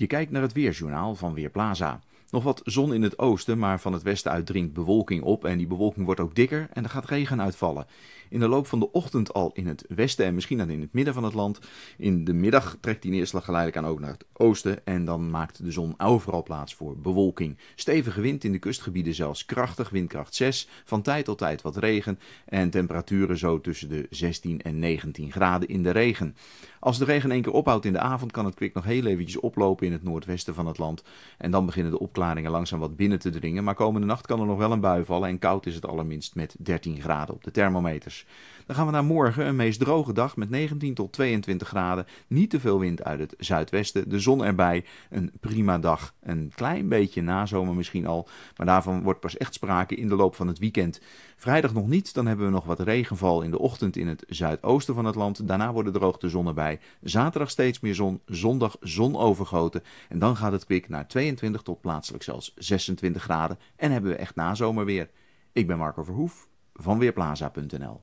Je kijkt naar het weerjournaal van Weerplaza. Nog wat zon in het oosten, maar van het westen uit dringt bewolking op en die bewolking wordt ook dikker en er gaat regen uitvallen. In de loop van de ochtend al in het westen en misschien dan in het midden van het land. In de middag trekt die neerslag geleidelijk aan ook naar het oosten en dan maakt de zon overal plaats voor bewolking. Stevige wind in de kustgebieden zelfs krachtig, windkracht 6, van tijd tot tijd wat regen en temperaturen zo tussen de 16 en 19 graden in de regen. Als de regen één keer ophoudt in de avond, kan het kwik nog heel eventjes oplopen in het noordwesten van het land. En dan beginnen de opklaringen langzaam wat binnen te dringen. Maar komende nacht kan er nog wel een bui vallen en koud is het allerminst met 13 graden op de thermometers. Dan gaan we naar morgen, een meest droge dag met 19 tot 22 graden. Niet te veel wind uit het zuidwesten, de zon erbij. Een prima dag, een klein beetje nazomer misschien al. Maar daarvan wordt pas echt sprake in de loop van het weekend. Vrijdag nog niet, dan hebben we nog wat regenval in de ochtend in het zuidoosten van het land. Daarna worden droog de zon erbij. Zaterdag steeds meer zon, zondag zon overgoten. En dan gaat het kwik naar 22 tot plaatselijk zelfs 26 graden. En hebben we echt weer. Ik ben Marco Verhoef van Weerplaza.nl.